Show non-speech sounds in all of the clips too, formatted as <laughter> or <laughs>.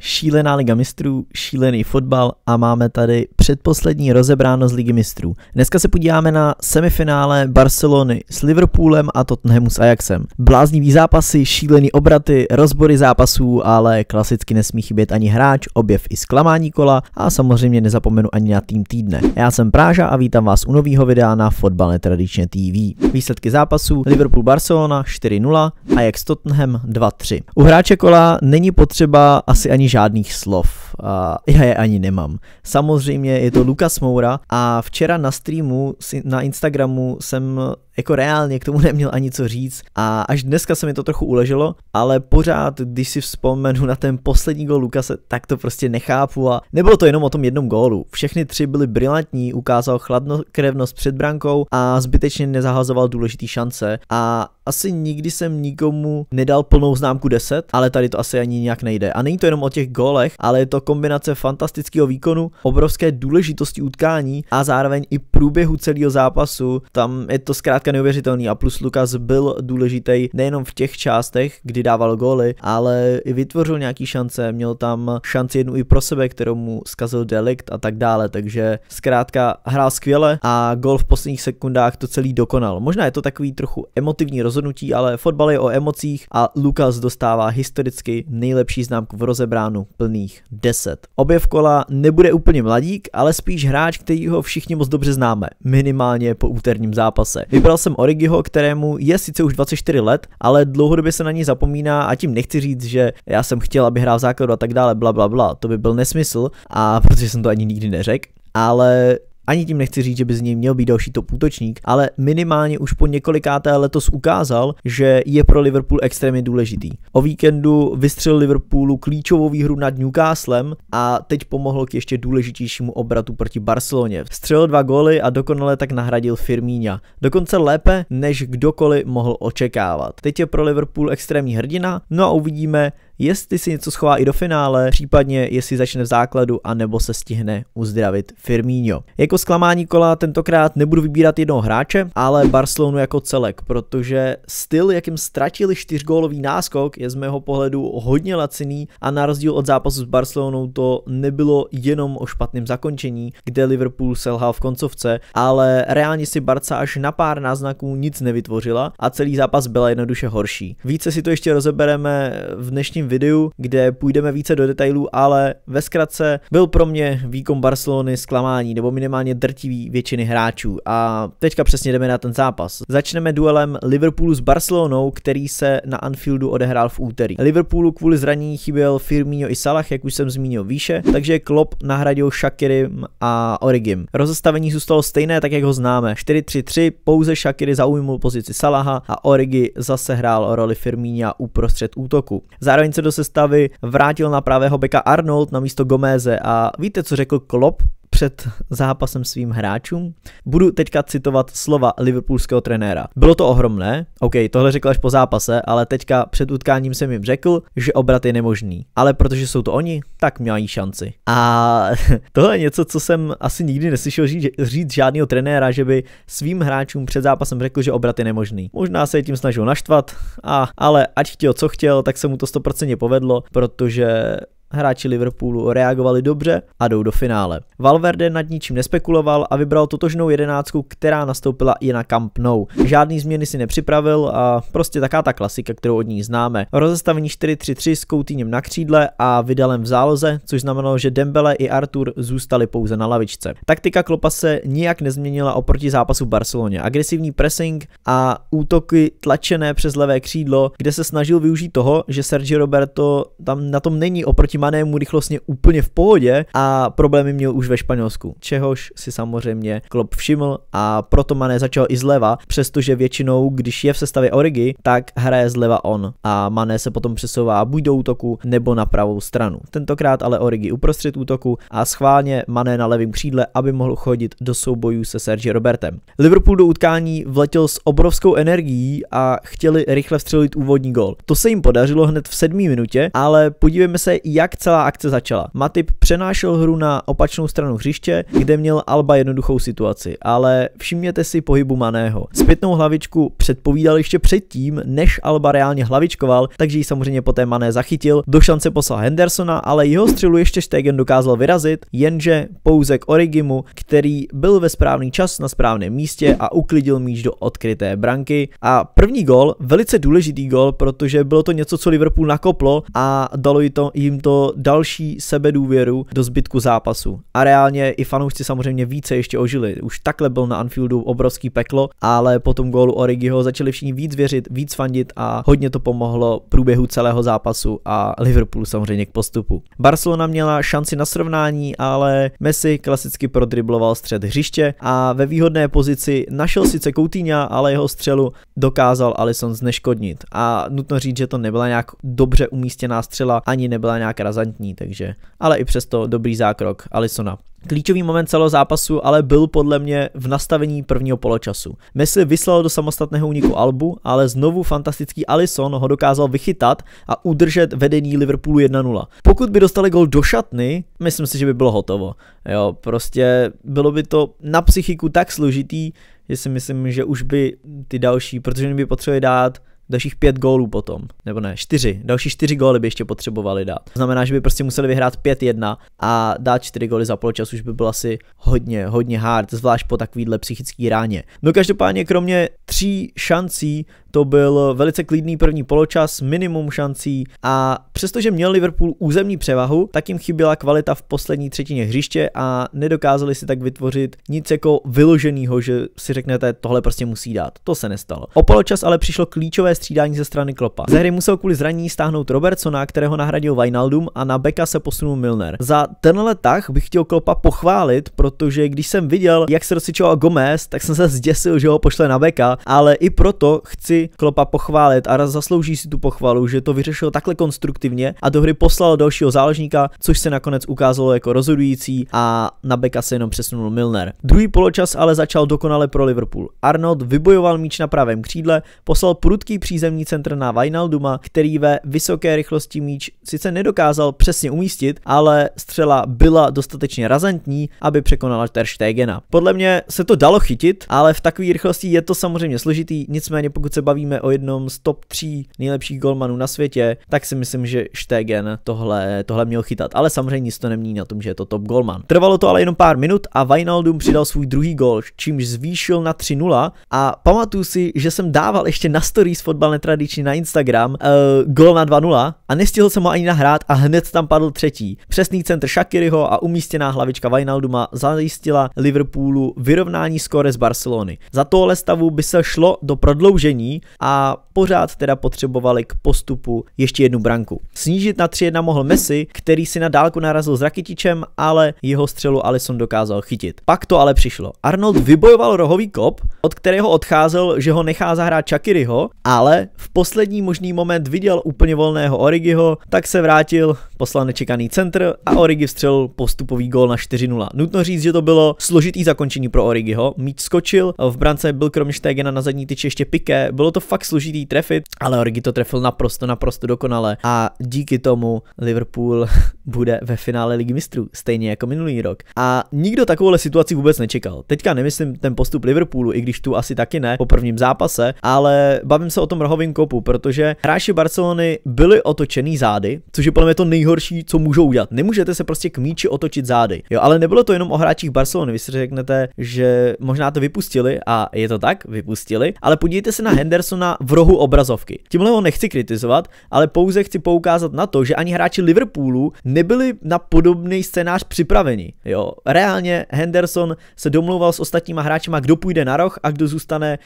šílená Liga mistrů, šílený fotbal a máme tady předposlední rozebráno z Ligy mistrů. Dneska se podíváme na semifinále Barcelony s Liverpoolem a Tottenhamu s Ajaxem. Bláznivý zápasy, šílený obraty, rozbory zápasů, ale klasicky nesmí chybět ani hráč, objev i zklamání kola a samozřejmě nezapomenu ani na tým týdne. Já jsem Práža a vítám vás u nového videa na Fotbal netradičně TV. Výsledky zápasů Liverpool Barcelona 4-0, Ajax Tottenham 2-3. U hráče kola není potřeba asi ani žádných slov. A já je ani nemám. Samozřejmě je to Lukas Moura a včera na streamu na Instagramu jsem jako reálně k tomu neměl ani co říct a až dneska se mi to trochu uleželo, ale pořád, když si vzpomenu na ten poslední gol Lukase, tak to prostě nechápu a nebylo to jenom o tom jednom gólu. Všechny tři byly brilantní, ukázal chladnokrevnost před brankou a zbytečně nezahazoval důležitý šance a asi nikdy jsem nikomu nedal plnou známku 10, ale tady to asi ani nějak nejde. A není to jenom o těch gólech, ale je to kombinace fantastického výkonu, obrovské důležitosti utkání a zároveň i průběhu celého zápasu. Tam je to zkrátka teďka neuvěřitelný a plus Lukas byl důležitý nejenom v těch částech, kdy dával góly, ale i vytvořil nějaký šance, měl tam šanci jednu i pro sebe, kterou mu zkazil delikt a tak dále, takže zkrátka hrál skvěle a gol v posledních sekundách to celý dokonal. Možná je to takový trochu emotivní rozhodnutí, ale fotbal je o emocích a Lukas dostává historicky nejlepší známku v rozebránu plných 10. Objev kola nebude úplně mladík, ale spíš hráč, který ho všichni moc dobře známe, minimálně po úterním zápase. Vypadá Vybral jsem Origiho, kterému je sice už 24 let, ale dlouhodobě se na ní zapomíná a tím nechci říct, že já jsem chtěl, aby hrál v základu a tak dále, bla, bla, bla. To by byl nesmysl a protože jsem to ani nikdy neřekl ale ani tím nechci říct, že by z něj měl být další top útočník, ale minimálně už po několikáté letos ukázal, že je pro Liverpool extrémně důležitý. O víkendu vystřelil Liverpoolu klíčovou výhru nad Newcastlem a teď pomohl k ještě důležitějšímu obratu proti Barceloně. Střelil dva góly a dokonale tak nahradil Firmíňa. Dokonce lépe, než kdokoliv mohl očekávat. Teď je pro Liverpool extrémní hrdina, no a uvidíme, jestli si něco schová i do finále, případně jestli začne v základu a nebo se stihne uzdravit Firmino. Jako zklamání kola tentokrát nebudu vybírat jednoho hráče, ale Barcelonu jako celek, protože styl, jakým ztratili čtyřgólový náskok, je z mého pohledu hodně laciný a na rozdíl od zápasu s Barcelonou to nebylo jenom o špatném zakončení, kde Liverpool selhal v koncovce, ale reálně si Barca až na pár náznaků nic nevytvořila a celý zápas byla jednoduše horší. Více si to ještě rozebereme v dnešním videu, kde půjdeme více do detailů, ale ve zkratce byl pro mě výkon Barcelony zklamání, nebo minimálně drtivý většiny hráčů. A teďka přesně jdeme na ten zápas. Začneme duelem Liverpoolu s Barcelonou, který se na Anfieldu odehrál v úterý. Liverpoolu kvůli zranění chyběl Firmino i Salah, jak už jsem zmínil výše, takže Klopp nahradil Shakirim a Origim. Rozestavení zůstalo stejné, tak jak ho známe. 4-3-3, pouze Shakiri zaujmul pozici Salaha a Origi zase hrál roli Firmína uprostřed útoku. Zároveň se se do sestavy vrátil na pravého beka Arnold na místo Gomeze a víte, co řekl Klopp před zápasem svým hráčům. Budu teďka citovat slova liverpoolského trenéra. Bylo to ohromné, OK, tohle řekl až po zápase, ale teďka před utkáním jsem jim řekl, že obrat je nemožný. Ale protože jsou to oni, tak mají šanci. A <laughs> tohle je něco, co jsem asi nikdy neslyšel říct, říct žádného trenéra, že by svým hráčům před zápasem řekl, že obrat je nemožný. Možná se je tím snažil naštvat, a, ale ať chtěl, co chtěl, tak se mu to stoprocentně povedlo, protože Hráči Liverpoolu reagovali dobře a jdou do finále. Valverde nad ničím nespekuloval a vybral totožnou jedenáctku, která nastoupila i na Camp Nou. Žádný změny si nepřipravil a prostě taká ta klasika, kterou od ní známe. Rozestavení 4-3-3 s Koutýněm na křídle a vydalem v záloze, což znamenalo, že Dembele i Artur zůstali pouze na lavičce. Taktika Klopa se nijak nezměnila oproti zápasu v Barceloně. Agresivní pressing a útoky tlačené přes levé křídlo, kde se snažil využít toho, že Sergio Roberto tam na tom není oproti Manému rychlostně úplně v pohodě a problémy měl už ve Španělsku, čehož si samozřejmě Klopp všiml a proto Mané začal i zleva, přestože většinou, když je v sestavě Origi, tak hraje zleva on a Mané se potom přesouvá buď do útoku nebo na pravou stranu. Tentokrát ale Origi uprostřed útoku a schválně Mané na levém křídle, aby mohl chodit do soubojů se Sergi Robertem. Liverpool do utkání vletěl s obrovskou energií a chtěli rychle vstřelit úvodní gol. To se jim podařilo hned v sedmý minutě, ale podívejme se, jak tak celá akce začala. Matip přenášel hru na opačnou stranu hřiště, kde měl Alba jednoduchou situaci, ale všimněte si pohybu Maného. Zpětnou hlavičku předpovídal ještě předtím, než Alba reálně hlavičkoval, takže ji samozřejmě poté Mané zachytil, do šance poslal Hendersona, ale jeho střelu ještě Stegen dokázal vyrazit, jenže pouze k Origimu, který byl ve správný čas na správném místě a uklidil míč do odkryté branky. A první gol, velice důležitý gol, protože bylo to něco, co Liverpool nakoplo a dalo jim to, jim to další sebedůvěru do zbytku zápasu. A reálně i fanoušci samozřejmě více ještě ožili. Už takhle byl na Anfieldu obrovský peklo, ale po tom gólu Origiho začali všichni víc věřit, víc fandit a hodně to pomohlo průběhu celého zápasu a Liverpoolu samozřejmě k postupu. Barcelona měla šanci na srovnání, ale Messi klasicky prodribloval střed hřiště a ve výhodné pozici našel sice Coutinha, ale jeho střelu dokázal Alisson zneškodnit. A nutno říct, že to nebyla nějak dobře umístěná střela, ani nebyla nějaká razantní, takže, ale i přesto dobrý zákrok Alisona. Klíčový moment celého zápasu ale byl podle mě v nastavení prvního poločasu. Messi vyslal do samostatného úniku Albu, ale znovu fantastický Alison ho dokázal vychytat a udržet vedení Liverpoolu 1-0. Pokud by dostali gol do šatny, myslím si, že by bylo hotovo. Jo, prostě bylo by to na psychiku tak složitý, že si myslím, že už by ty další, protože by potřebovali dát dalších pět gólů potom, nebo ne, čtyři, další čtyři góly by ještě potřebovali dát. To znamená, že by prostě museli vyhrát 5-1 a dát čtyři góly za poločas už by bylo asi hodně, hodně hard, zvlášť po takovýhle psychický ráně. No každopádně kromě tří šancí to byl velice klidný první poločas, minimum šancí a přestože měl Liverpool územní převahu, tak jim chyběla kvalita v poslední třetině hřiště a nedokázali si tak vytvořit nic jako vyloženého, že si řeknete, tohle prostě musí dát. To se nestalo. O poločas ale přišlo klíčové střídání ze strany Klopa. Ze hry musel kvůli zranění stáhnout Robertsona, kterého nahradil Vinaldum a na beka se posunul Milner. Za tenhle tah bych chtěl Klopa pochválit, protože když jsem viděl, jak se rozsičoval Gomez, tak jsem se zděsil, že ho pošle na beka, ale i proto chci Klopa pochválit a zaslouží si tu pochvalu, že to vyřešil takhle konstruktivně a do hry poslal dalšího záložníka, což se nakonec ukázalo jako rozhodující a na beka se jenom přesunul Milner. Druhý poločas ale začal dokonale pro Liverpool. Arnold vybojoval míč na pravém křídle, poslal prudký přízemní centr na Vinalduma, který ve vysoké rychlosti míč sice nedokázal přesně umístit, ale střela byla dostatečně razantní, aby překonala Ter Stegena. Podle mě se to dalo chytit, ale v takové rychlosti je to samozřejmě složitý, nicméně pokud se bavíme o jednom z top 3 nejlepších golmanů na světě, tak si myslím, že Stegen tohle, tohle měl chytat. Ale samozřejmě nic to nemění na tom, že je to top golman. Trvalo to ale jenom pár minut a Vinaldum přidal svůj druhý gol, čímž zvýšil na 3-0 a pamatuju si, že jsem dával ještě na stories fotbal netradiční na Instagram uh, eh, gol na 2-0 a nestihl jsem ho ani nahrát a hned tam padl třetí. Přesný centr Shakiriho a umístěná hlavička Vinalduma zajistila Liverpoolu vyrovnání skóre z Barcelony. Za tohle stavu by se šlo do prodloužení, a pořád teda potřebovali k postupu ještě jednu branku. Snížit na 3-1 mohl Messi, který si na dálku narazil s Rakitičem, ale jeho střelu Alisson dokázal chytit. Pak to ale přišlo. Arnold vybojoval rohový kop, od kterého odcházel, že ho nechá zahrát Chakiriho, ale v poslední možný moment viděl úplně volného Origiho, tak se vrátil, poslal nečekaný centr a Origi vstřelil postupový gól na 4-0. Nutno říct, že to bylo složitý zakončení pro Origiho, míč skočil, v brance byl kromě Štegena na zadní tyči ještě Piké, bylo bylo to fakt složitý trefit, ale Origi to trefil naprosto, naprosto dokonale a díky tomu Liverpool <laughs> bude ve finále Ligy mistrů, stejně jako minulý rok. A nikdo takovouhle situaci vůbec nečekal. Teďka nemyslím ten postup Liverpoolu, i když tu asi taky ne po prvním zápase, ale bavím se o tom rohovém kopu, protože hráči Barcelony byli otočený zády, což je podle mě to nejhorší, co můžou udělat. Nemůžete se prostě k míči otočit zády. Jo, ale nebylo to jenom o hráčích Barcelony. Vy si řeknete, že možná to vypustili a je to tak, vypustili, ale podívejte se na Henderson Edersona v rohu obrazovky. Tímhle ho nechci kritizovat, ale pouze chci poukázat na to, že ani hráči Liverpoolu nebyli na podobný scénář připraveni. Jo, reálně Henderson se domlouval s ostatníma hráči, kdo půjde na roh a kdo zůstane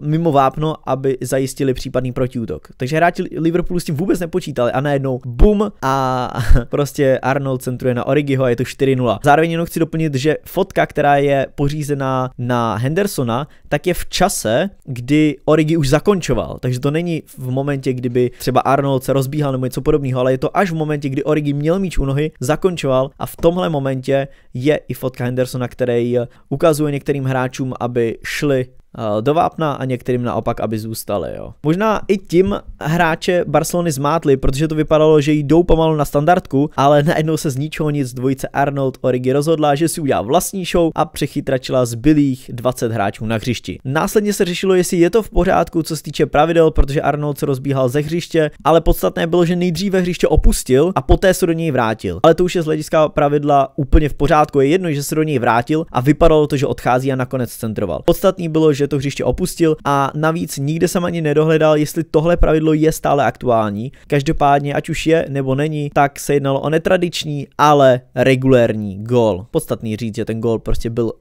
uh, mimo vápno, aby zajistili případný protiútok. Takže hráči Liverpoolu s tím vůbec nepočítali a najednou bum a <laughs> prostě Arnold centruje na Origiho a je to 4-0. Zároveň jenom chci doplnit, že fotka, která je pořízená na Hendersona, tak je v čase, kdy Origi už zakončoval, takže to není v momentě, kdyby třeba Arnold se rozbíhal nebo něco podobného, ale je to až v momentě, kdy Origi měl míč u nohy, zakončoval a v tomhle momentě je i fotka Hendersona, který ukazuje některým hráčům, aby šli Eh, do vápna a některým naopak, aby zůstali. Jo. Možná i tím hráče Barcelony zmátli, protože to vypadalo, že jdou pomalu na standardku, ale najednou se z ničeho nic dvojice Arnold Origi rozhodla, že si udělá vlastní show a přechytračila zbylých 20 hráčů na hřišti. Následně se řešilo, jestli je to v pořádku, co se týče pravidel, protože Arnold se rozbíhal ze hřiště, ale podstatné bylo, že nejdříve hřiště opustil a poté se do něj vrátil. Ale to už je z hlediska pravidla úplně v pořádku, je jedno, že se do něj vrátil a vypadalo to, že odchází a nakonec centroval. Podstatný bylo, že že to hřiště opustil a navíc nikde jsem ani nedohledal, jestli tohle pravidlo je stále aktuální. Každopádně, ať už je nebo není, tak se jednalo o netradiční, ale regulérní gol. Podstatný říct, že ten gol prostě byl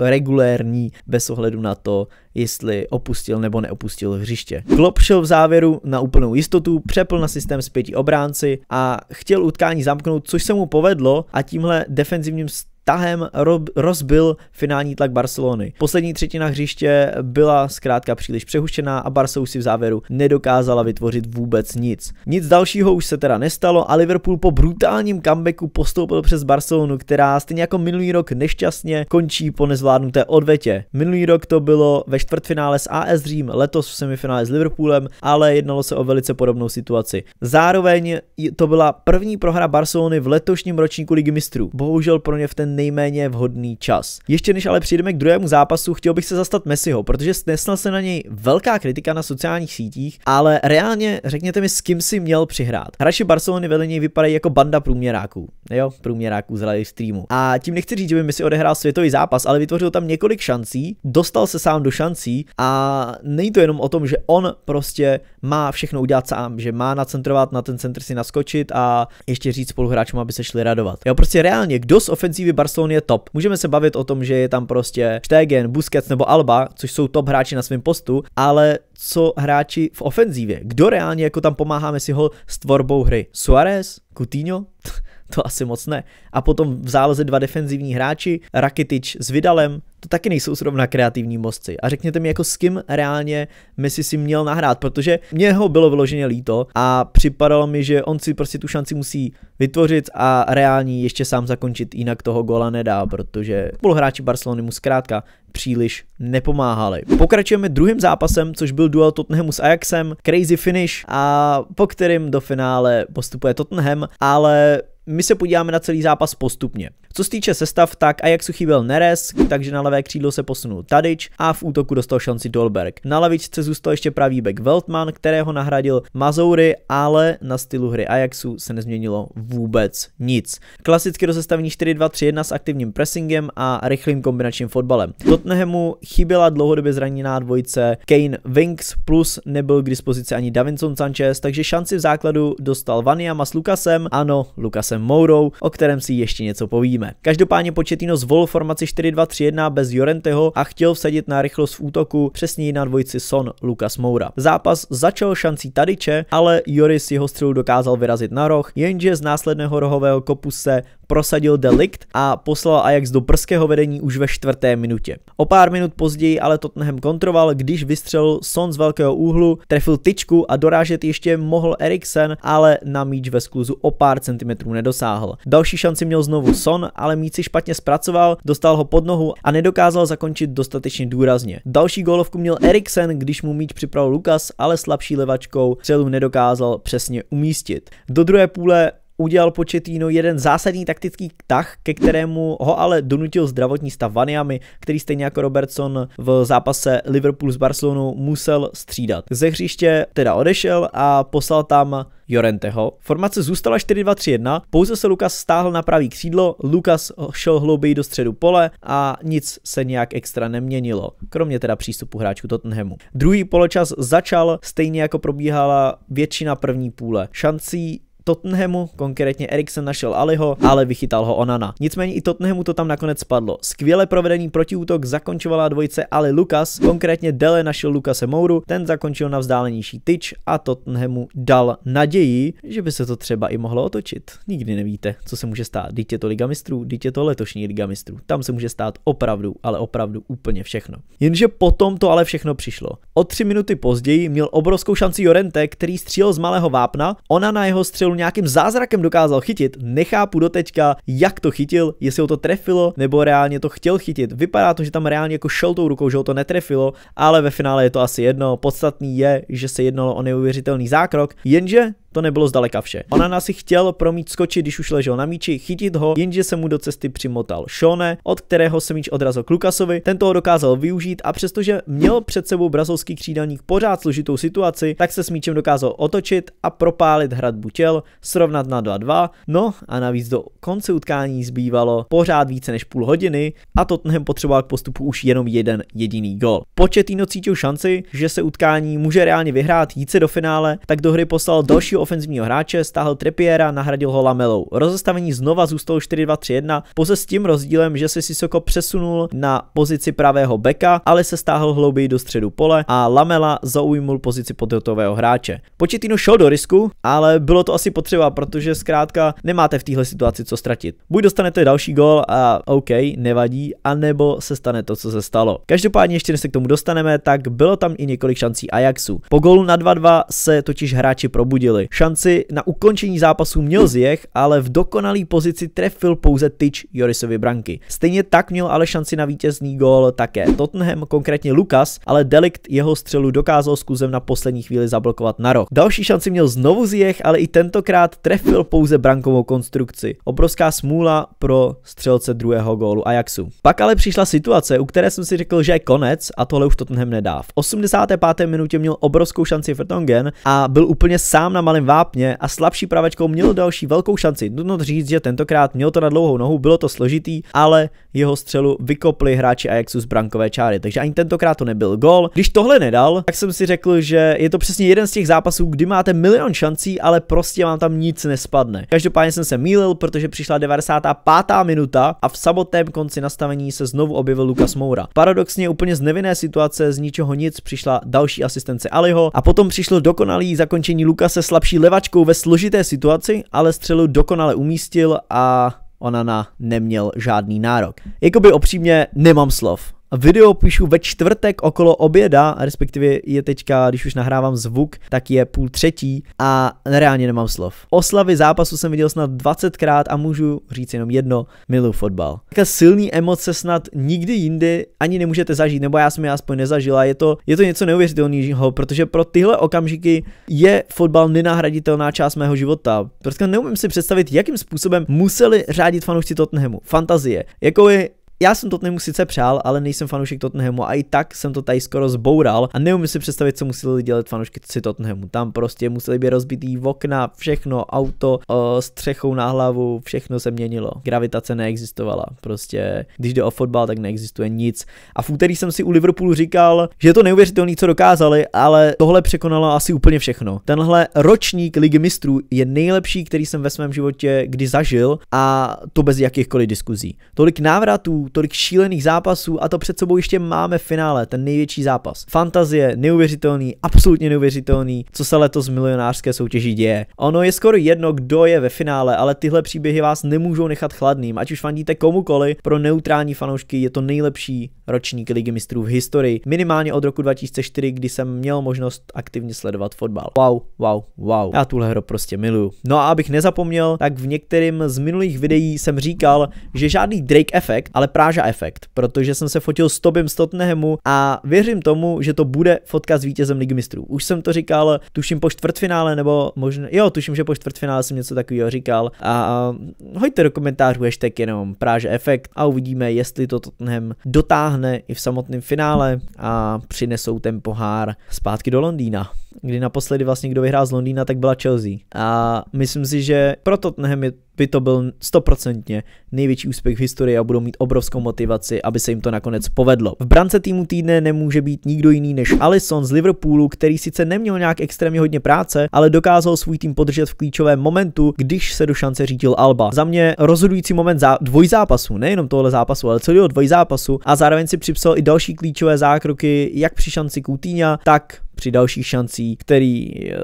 regulérní bez ohledu na to, jestli opustil nebo neopustil hřiště. Klopp šel v závěru na úplnou jistotu, přepl na systém s pěti obránci a chtěl utkání zamknout, což se mu povedlo a tímhle defenzivním tahem rozbil finální tlak Barcelony. Poslední třetina hřiště byla zkrátka příliš přehuštěná a Barca už si v závěru nedokázala vytvořit vůbec nic. Nic dalšího už se teda nestalo a Liverpool po brutálním comebacku postoupil přes Barcelonu, která stejně jako minulý rok nešťastně končí po nezvládnuté odvetě. Minulý rok to bylo ve čtvrtfinále s AS Řím, letos v semifinále s Liverpoolem, ale jednalo se o velice podobnou situaci. Zároveň to byla první prohra Barcelony v letošním ročníku Ligy mistrů. Bohužel pro ně v ten nejméně vhodný čas. Ještě než ale přijdeme k druhému zápasu, chtěl bych se zastat Messiho, protože snesla se na něj velká kritika na sociálních sítích, ale reálně řekněte mi, s kým si měl přihrát. Hráči Barcelony vedle něj vypadají jako banda průměráků. Jo, průměráků z live streamu. A tím nechci říct, že by Messi odehrál světový zápas, ale vytvořil tam několik šancí, dostal se sám do šancí a není to jenom o tom, že on prostě má všechno udělat sám, že má nacentrovat, na ten centr si naskočit a ještě říct spoluhráčům, aby se šli radovat. Jo, prostě reálně, kdo z ofenzívy Barcelony je top. Můžeme se bavit o tom, že je tam prostě Stegen, Busquets nebo Alba, což jsou top hráči na svém postu, ale co hráči v ofenzívě? Kdo reálně jako tam si ho s tvorbou hry? Suarez? Coutinho? <laughs> to asi moc ne. A potom v záloze dva defenzivní hráči, Rakitic s Vidalem, to taky nejsou zrovna kreativní mozci. A řekněte mi, jako s kým reálně my si měl nahrát, protože mě ho bylo vyloženě líto a připadalo mi, že on si prostě tu šanci musí vytvořit a reální ještě sám zakončit, jinak toho gola nedá, protože spoluhráči Barcelony mu zkrátka příliš nepomáhali. Pokračujeme druhým zápasem, což byl duel Tottenhamu s Ajaxem, crazy finish a po kterým do finále postupuje Tottenham, ale my se podíváme na celý zápas postupně. Co se týče sestav, tak Ajaxu chyběl Neres, takže na levé křídlo se posunul Tadič a v útoku dostal šanci Dolberg. Na lavičce zůstal ještě pravý back Weltman, kterého nahradil Mazoury, ale na stylu hry Ajaxu se nezměnilo vůbec nic. Klasicky do sestavení 4-2-3-1 s aktivním pressingem a rychlým kombinačním fotbalem. Tottenhamu chyběla dlouhodobě zraněná dvojice Kane Winks plus nebyl k dispozici ani Davinson Sanchez, takže šanci v základu dostal Vaniama s Lukasem, ano, Lukasem Markusem Mourou, o kterém si ještě něco povíme. Každopádně Početino zvolil formaci 4-2-3-1 bez Jorenteho a chtěl vsadit na rychlost v útoku, přesně na dvojici Son Lukas Moura. Zápas začal šancí Tadiče, ale Joris jeho střelu dokázal vyrazit na roh, jenže z následného rohového kopu se prosadil delikt a poslal Ajax do prského vedení už ve čtvrté minutě. O pár minut později ale Tottenham kontroval, když vystřelil Son z velkého úhlu, trefil tyčku a dorážet ještě mohl Eriksen, ale na míč ve skluzu o pár centimetrů nedosáhl. Další šanci měl znovu Son, ale míč si špatně zpracoval, dostal ho pod nohu a nedokázal zakončit dostatečně důrazně. Další gólovku měl Eriksen, když mu míč připravil Lukas, ale slabší levačkou střelu nedokázal přesně umístit. Do druhé půle udělal Početíno jeden zásadní taktický tah, ke kterému ho ale donutil zdravotní stav Vaniami, který stejně jako Robertson v zápase Liverpool s Barcelonou musel střídat. Ze hřiště teda odešel a poslal tam Jorenteho. Formace zůstala 4-2-3-1, pouze se Lukas stáhl na pravý křídlo, Lukas šel hlouběji do středu pole a nic se nějak extra neměnilo, kromě teda přístupu hráčů Tottenhamu. Druhý poločas začal stejně jako probíhala většina první půle. Šancí Tottenhamu, konkrétně Eriksen našel Aliho, ale vychytal ho Onana. Nicméně i Tottenhamu to tam nakonec spadlo. Skvěle provedený protiútok zakončovala dvojice Ali Lukas, konkrétně Dele našel Lukase Mouru, ten zakončil na vzdálenější tyč a Tottenhamu dal naději, že by se to třeba i mohlo otočit. Nikdy nevíte, co se může stát. Dítě to Liga mistrů, dítě to letošní Liga mistrů. Tam se může stát opravdu, ale opravdu úplně všechno. Jenže potom to ale všechno přišlo. O tři minuty později měl obrovskou šanci Jorente, který střílel z malého vápna, ona na jeho střelu nějakým zázrakem dokázal chytit. Nechápu doteďka, jak to chytil, jestli ho to trefilo, nebo reálně to chtěl chytit. Vypadá to, že tam reálně jako šel tou rukou, že ho to netrefilo, ale ve finále je to asi jedno. Podstatný je, že se jednalo o neuvěřitelný zákrok, jenže to nebylo zdaleka vše. Onana si chtěl promít skočit, když už ležel na míči, chytit ho, jenže se mu do cesty přimotal Šone, od kterého se míč odrazil k Lukasovi, ten toho dokázal využít a přestože měl před sebou brazilský křídelník pořád složitou situaci, tak se s míčem dokázal otočit a propálit hradbu Butěl, srovnat na 2-2, no a navíc do konce utkání zbývalo pořád více než půl hodiny a Tottenham potřeboval k postupu už jenom jeden jediný gol. Početino cítil šanci, že se utkání může reálně vyhrát, jít se do finále, tak do hry poslal další dalšího ofenzivního hráče, stáhl Trippiera, nahradil ho Lamelou. Rozestavení znova zůstalo 4-2-3-1, pouze s tím rozdílem, že se Sisoko přesunul na pozici pravého beka, ale se stáhl hlouběji do středu pole a Lamela zaujmul pozici podhotového hráče. Početino šel do risku, ale bylo to asi potřeba, protože zkrátka nemáte v téhle situaci co ztratit. Buď dostanete další gol a OK, nevadí, anebo se stane to, co se stalo. Každopádně ještě než se k tomu dostaneme, tak bylo tam i několik šancí Ajaxu. Po golu na 2-2 se totiž hráči probudili. Šanci na ukončení zápasu měl Zjech, ale v dokonalý pozici trefil pouze tyč Jorisovy branky. Stejně tak měl ale šanci na vítězný gól také Tottenham, konkrétně Lukas, ale Delikt jeho střelu dokázal s kuzem na poslední chvíli zablokovat na roh. Další šanci měl znovu Zjech, ale i tentokrát trefil pouze brankovou konstrukci. Obrovská smůla pro střelce druhého gólu Ajaxu. Pak ale přišla situace, u které jsem si řekl, že je konec a tohle už Tottenham nedá. V 85. minutě měl obrovskou šanci Vertonghen a byl úplně sám na malém pádem vápně a slabší pravečkou měl další velkou šanci. Nutno říct, že tentokrát měl to na dlouhou nohu, bylo to složitý, ale jeho střelu vykopli hráči Ajaxu z brankové čáry, takže ani tentokrát to nebyl gol. Když tohle nedal, tak jsem si řekl, že je to přesně jeden z těch zápasů, kdy máte milion šancí, ale prostě vám tam nic nespadne. Každopádně jsem se mýlil, protože přišla 95. minuta a v samotném konci nastavení se znovu objevil Lukas Moura. Paradoxně úplně z nevinné situace z ničeho nic přišla další asistence Aliho a potom přišlo dokonalý zakončení Lukase slabší nejlepší levačkou ve složité situaci, ale střelu dokonale umístil a ona na neměl žádný nárok. Jakoby opřímně nemám slov. Video píšu ve čtvrtek okolo oběda, respektive je teďka, když už nahrávám zvuk, tak je půl třetí a reálně nemám slov. Oslavy zápasu jsem viděl snad 20krát a můžu říct jenom jedno, milu fotbal. Také silný emoce snad nikdy jindy ani nemůžete zažít, nebo já jsem je aspoň nezažila. Je to, je to něco neuvěřitelného, protože pro tyhle okamžiky je fotbal nenahraditelná část mého života. Protože neumím si představit, jakým způsobem museli řádit fanoušci Tottenhamu. Fantazie. Jako je já jsem Tottenhamu sice přál, ale nejsem fanoušek Tottenhamu a i tak jsem to tady skoro zboural a neumím si představit, co museli dělat fanoušci Tottenhamu. Tam prostě museli být rozbitý okna, všechno, auto, o, eh, střechou na hlavu, všechno se měnilo. Gravitace neexistovala. Prostě, když jde o fotbal, tak neexistuje nic. A v úterý jsem si u Liverpoolu říkal, že je to neuvěřitelné, co dokázali, ale tohle překonalo asi úplně všechno. Tenhle ročník Ligy mistrů je nejlepší, který jsem ve svém životě kdy zažil a to bez jakýchkoliv diskuzí. Tolik návratů, tolik šílených zápasů a to před sebou ještě máme v finále, ten největší zápas. Fantazie, neuvěřitelný, absolutně neuvěřitelný, co se letos v milionářské soutěži děje. Ono je skoro jedno, kdo je ve finále, ale tyhle příběhy vás nemůžou nechat chladným, ať už fandíte komukoli, pro neutrální fanoušky je to nejlepší ročník ligy mistrů v historii, minimálně od roku 2004, kdy jsem měl možnost aktivně sledovat fotbal. Wow, wow, wow. Já tuhle hru prostě miluju. No a abych nezapomněl, tak v některém z minulých videí jsem říkal, že žádný Drake efekt, ale Práža efekt, protože jsem se fotil s Tobem Stotnehemu a věřím tomu, že to bude fotka s vítězem ligy mistrů. Už jsem to říkal, tuším po čtvrtfinále, nebo možná, jo, tuším, že po čtvrtfinále jsem něco takového říkal. A, hojte do komentářů hashtag jenom Práže efekt a uvidíme, jestli to Tottenham dotáhne dotáhne i v samotném finále a přinesou ten pohár zpátky do Londýna kdy naposledy vlastně kdo vyhrál z Londýna, tak byla Chelsea. A myslím si, že pro Tottenham by to byl stoprocentně největší úspěch v historii a budou mít obrovskou motivaci, aby se jim to nakonec povedlo. V brance týmu týdne nemůže být nikdo jiný než Alisson z Liverpoolu, který sice neměl nějak extrémně hodně práce, ale dokázal svůj tým podržet v klíčovém momentu, když se do šance řídil Alba. Za mě rozhodující moment za dvojzápasu, nejenom tohle zápasu, ale celého dvojzápasu a zároveň si připsal i další klíčové zákroky, jak při šanci Coutinha, tak při dalších šancí, který eh,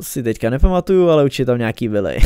si teďka nepamatuju, ale určitě tam nějaký byly.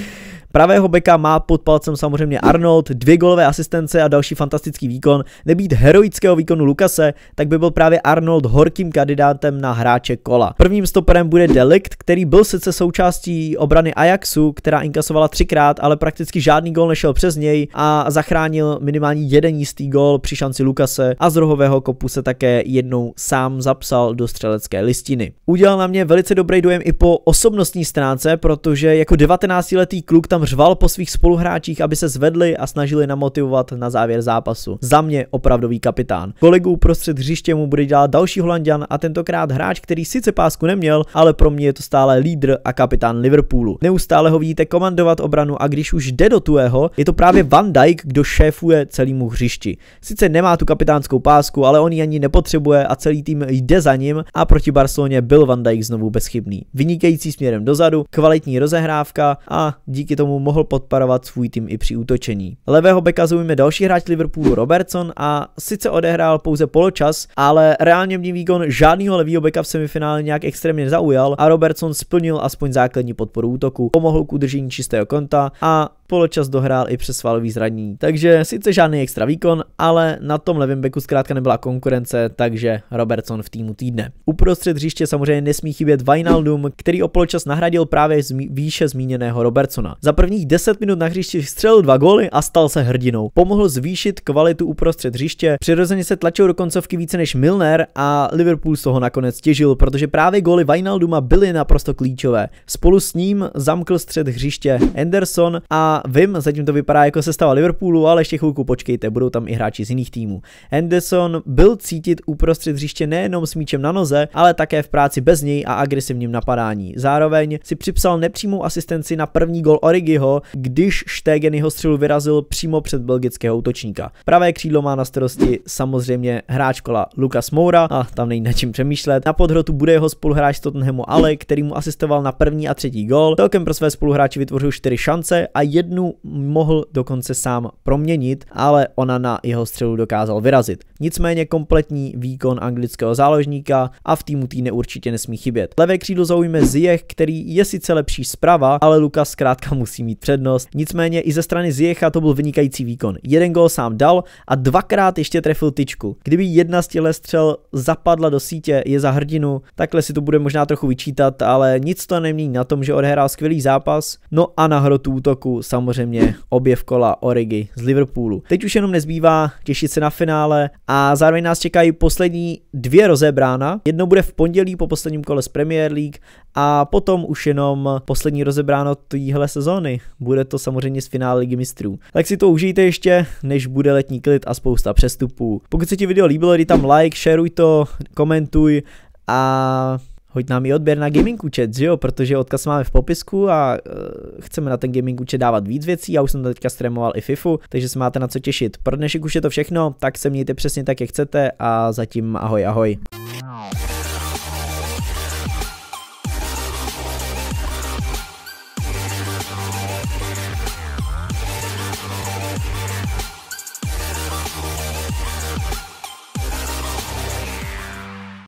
<laughs> Pravého beka má pod palcem samozřejmě Arnold, dvě golové asistence a další fantastický výkon. Nebýt heroického výkonu Lukase, tak by byl právě Arnold horkým kandidátem na hráče kola. Prvním stoperem bude Delikt, který byl sice součástí obrany Ajaxu, která inkasovala třikrát, ale prakticky žádný gol nešel přes něj a zachránil minimálně jeden jistý gol při šanci Lukase a z rohového kopu se také jednou sám zapsal do střelecké listiny. Udělal na mě velice dobrý dojem i po osobnostní stránce, protože jako 19-letý kluk tam tam řval po svých spoluhráčích, aby se zvedli a snažili namotivovat na závěr zápasu. Za mě opravdový kapitán. Kolegu prostřed hřiště mu bude dělat další holandian a tentokrát hráč, který sice pásku neměl, ale pro mě je to stále lídr a kapitán Liverpoolu. Neustále ho vidíte komandovat obranu a když už jde do tuého, je to právě Van Dijk, kdo šéfuje celému hřišti. Sice nemá tu kapitánskou pásku, ale on ji ani nepotřebuje a celý tým jde za ním a proti Barceloně byl Van Dijk znovu bezchybný. Vynikající směrem dozadu, kvalitní rozehrávka a díky tomu tomu mohl podparovat svůj tým i při útočení. Levého beka zaujme další hráč Liverpoolu Robertson a sice odehrál pouze poločas, ale reálně mě výkon žádného levého beka v semifinále nějak extrémně zaujal a Robertson splnil aspoň základní podporu útoku, pomohl k udržení čistého konta a poločas dohrál i přes svalový zranění. Takže sice žádný extra výkon, ale na tom levém beku zkrátka nebyla konkurence, takže Robertson v týmu týdne. Uprostřed hřiště samozřejmě nesmí chybět Vinaldum, který o poločas nahradil právě zmi- výše zmíněného Robertsona. Za prvních 10 minut na hřišti střelil dva góly a stal se hrdinou. Pomohl zvýšit kvalitu uprostřed hřiště, přirozeně se tlačil do koncovky více než Milner a Liverpool z toho nakonec těžil, protože právě góly Vinalduma byly naprosto klíčové. Spolu s ním zamkl střed hřiště Anderson a vím, zatím to vypadá jako sestava Liverpoolu, ale ještě chvilku počkejte, budou tam i hráči z jiných týmů. Henderson byl cítit uprostřed hřiště nejenom s míčem na noze, ale také v práci bez něj a agresivním napadání. Zároveň si připsal nepřímou asistenci na první gol Origiho, když Stegen jeho střelu vyrazil přímo před belgického útočníka. Pravé křídlo má na starosti samozřejmě hráč kola Lukas Moura a tam není na čím přemýšlet. Na podhrotu bude jeho spoluhráč Tottenhamu Ale, který mu asistoval na první a třetí gol. Celkem pro své spoluhráči vytvořil čtyři šance a jednu jednu mohl dokonce sám proměnit, ale ona na jeho střelu dokázal vyrazit. Nicméně kompletní výkon anglického záložníka a v týmu týdne určitě nesmí chybět. Levé křídlo zaujme Ziyech, který je sice lepší zprava, ale Lukas zkrátka musí mít přednost. Nicméně i ze strany Ziyecha to byl vynikající výkon. Jeden gol sám dal a dvakrát ještě trefil tyčku. Kdyby jedna z těle střel zapadla do sítě, je za hrdinu, takhle si to bude možná trochu vyčítat, ale nic to nemění na tom, že odehrál skvělý zápas. No a na hrotu útoku samozřejmě samozřejmě objev kola Origi z Liverpoolu. Teď už jenom nezbývá těšit se na finále a zároveň nás čekají poslední dvě rozebrána. Jedno bude v pondělí po posledním kole z Premier League a potom už jenom poslední rozebráno téhle sezóny. Bude to samozřejmě z finále Ligy mistrů. Tak si to užijte ještě, než bude letní klid a spousta přestupů. Pokud se ti video líbilo, dej tam like, šeruj to, komentuj a hoď nám i odběr na gaming účet, že jo, protože odkaz máme v popisku a uh, chceme na ten gaming účet dávat víc věcí, já už jsem teďka streamoval i FIFU, takže se máte na co těšit. Pro dnešek už je to všechno, tak se mějte přesně tak, jak chcete a zatím ahoj ahoj.